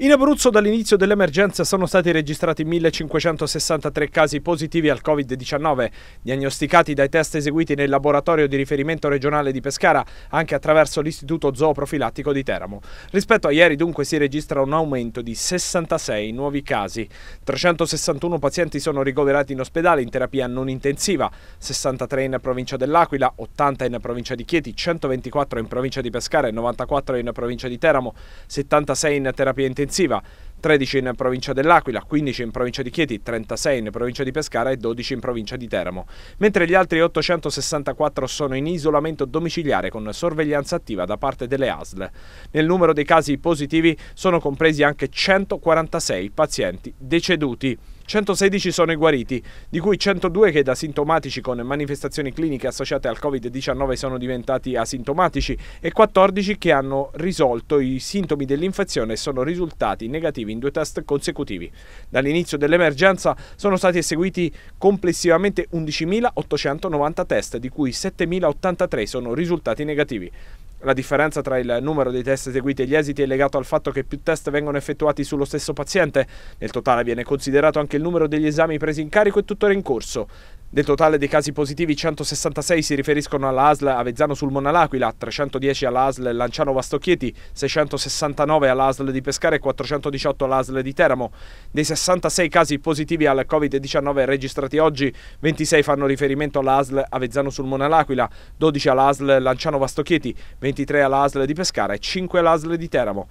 In Abruzzo dall'inizio dell'emergenza sono stati registrati 1563 casi positivi al Covid-19, diagnosticati dai test eseguiti nel laboratorio di riferimento regionale di Pescara, anche attraverso l'Istituto Zooprofilattico di Teramo. Rispetto a ieri dunque si registra un aumento di 66 nuovi casi. 361 pazienti sono ricoverati in ospedale in terapia non intensiva, 63 in provincia dell'Aquila, 80 in provincia di Chieti, 124 in provincia di Pescara e 94 in provincia di Teramo, 76 in terapia intensiva difensiva, 13 in provincia dell'Aquila, 15 in provincia di Chieti, 36 in provincia di Pescara e 12 in provincia di Teramo, mentre gli altri 864 sono in isolamento domiciliare con sorveglianza attiva da parte delle ASL. Nel numero dei casi positivi sono compresi anche 146 pazienti deceduti. 116 sono i guariti, di cui 102 che da sintomatici con manifestazioni cliniche associate al Covid-19 sono diventati asintomatici e 14 che hanno risolto i sintomi dell'infezione e sono risultati negativi in due test consecutivi. Dall'inizio dell'emergenza sono stati eseguiti complessivamente 11.890 test, di cui 7.083 sono risultati negativi. La differenza tra il numero dei test eseguiti e gli esiti è legato al fatto che più test vengono effettuati sullo stesso paziente. Nel totale viene considerato anche il numero degli esami presi in carico e tuttora in corso. Del totale dei casi positivi 166 si riferiscono alla ASL Avezzano sul Monalaquila, 310 alla ASL Lanciano Vastocchieti, 669 alla ASL di Pescare e 418 all'ASL di Teramo. Dei 66 casi positivi al Covid-19 registrati oggi, 26 fanno riferimento alla ASL Avezzano sul Monalaquila, 12 alla ASL Lanciano Vastocchieti, 23 alla ASL di Pescara e 5 all'ASL di Teramo.